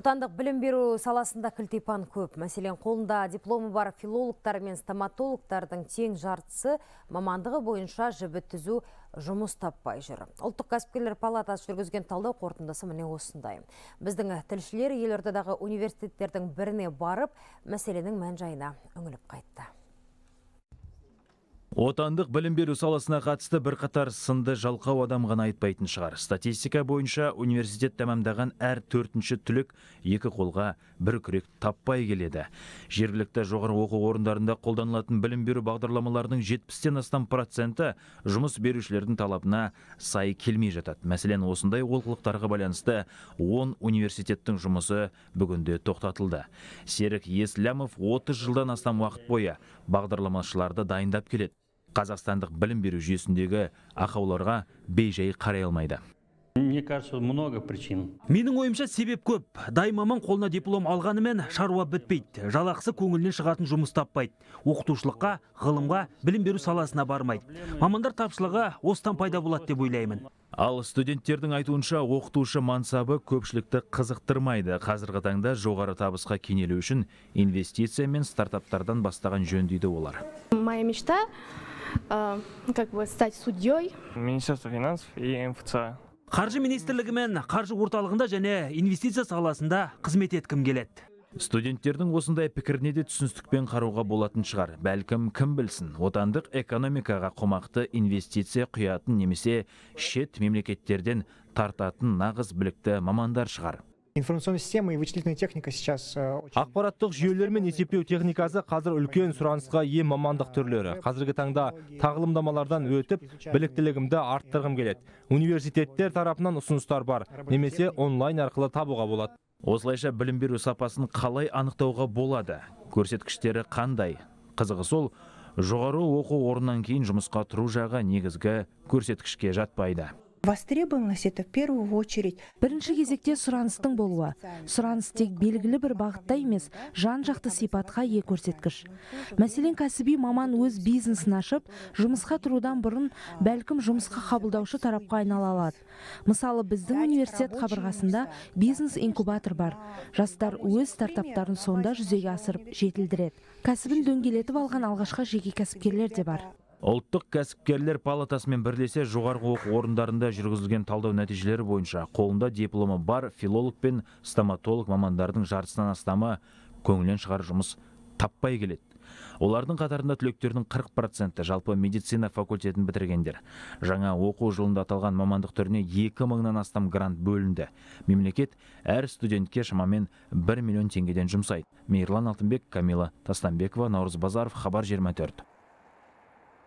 Отандық білім беру саласында кілтипан көп. Мәселен, қолында дипломы бар филологтар мен стоматологтардың тең жартысы мамандығы бойынша жібі түзу жұмыс таппай жүр. Ұлттық кәсіпкерлер палатасы жүргізген талдау қорытындысы міне осындай. Біздің тілшілер елордадағы университеттердің біріне барып, мәселенің мән жайына үңіліп қайтты. Отандық білім беру саласына қатысты бірқатар сынды жалқау адам ғана айтпайтын шығар. Статистика бойынша университет тәмамдаған әр төртінші түлік екі қолға бір күрек таппай келеді. Жергілікті жоғары оқу орындарында қолданылатын білім беру бағдарламаларының жетпістен астам проценті жұмыс берушілердің талабына сай келмей жатады. Мәселен, осындай олқылықтарға байланысты он университеттің жұмысы бүгінде тоқтатылды. Серік Еслямов отыз жылдан астам уақыт бойы бағдарламашыларды дайындап келеді қазақстандық білім беру жүйесіндегі ақауларға бейжай қарай алмайды Мне кажется, много причин. Менің ойымша себеп көп. Дай маман қолына диплом алғанымен шаруа бітпейді. Жалақысы көңілінен шығатын жұмыс таппайды. Оқытушылыққа, ғылымға, білім беру саласына бармайды. Мамандар тапшылығы осыдан пайда болады деп ойлаймын. Ал студенттердің айтуынша оқытушы мансабы көпшілікті қызықтырмайды. Қазіргі таңда жоғары табысқа кенелу үшін инвестиция мен стартаптардан бастаған жөн дейді олар. Моя мечта как бы стать судьей. Министерство финансов и мфца Қаржы министрлігі мен қаржы орталығында және инвестиция саласында қызмет еткім келеді. Студенттердің осындай пікіріне де түсіністікпен қаруға болатын шығар. Бәлкім кім білсін, отандық экономикаға қомақты инвестиция құятын немесе шет мемлекеттерден тартатын нағыз білікті мамандар шығар информационная система и вычислительная техника сейчас э, ақпараттық жүйелер мен есептеу техникасы қазір үлкен сұранысқа ие мамандық түрлері э, қазіргі таңда тағылымдамалардан өтіп біліктілігімді арттырғым келеді университеттер тарапынан ұсыныстар бар немесе онлайн арқылы табуға болады осылайша білім беру сапасын қалай анықтауға болады көрсеткіштері қандай қызығы сол жоғары оқу орнынан кейін жұмысқа тұру жағы негізгі көрсеткішке жатпайды востребованность это в первую очередь бірінші кезекте сұраныстың болуы сұраныс тек белгілі бір бағытта емес жан жақты сипатқа ие көрсеткіш мәселен кәсіби маман өз бизнесін ашып жұмысқа тұрудан бұрын бәлкім жұмысқа қабылдаушы тарапқа айнала алады мысалы біздің университет қабырғасында бизнес инкубатор бар жастар өз стартаптарын сонда жүзеге асырып жетілдіреді кәсібін дөңгелетіп алған алғашқы жеке кәсіпкерлер де бар ұлттық кәсіпкерлер палатасымен бірлесе жоғарғы оқу орындарында жүргізілген талдау нәтижелері бойынша қолында дипломы бар филолог пен стоматолог мамандардың жартысынан астамы көңілінен шығар жұмыс таппай келеді олардың қатарында түлектердің 40 проценті жалпы медицина факультетін бітіргендер жаңа оқу жылында аталған мамандық түріне 2 мыңнан астам грант бөлінді мемлекет әр студентке шамамен 1 миллион теңгеден жұмсайды мейірлан алтынбек камила тастанбекова наурыз базаров хабар 24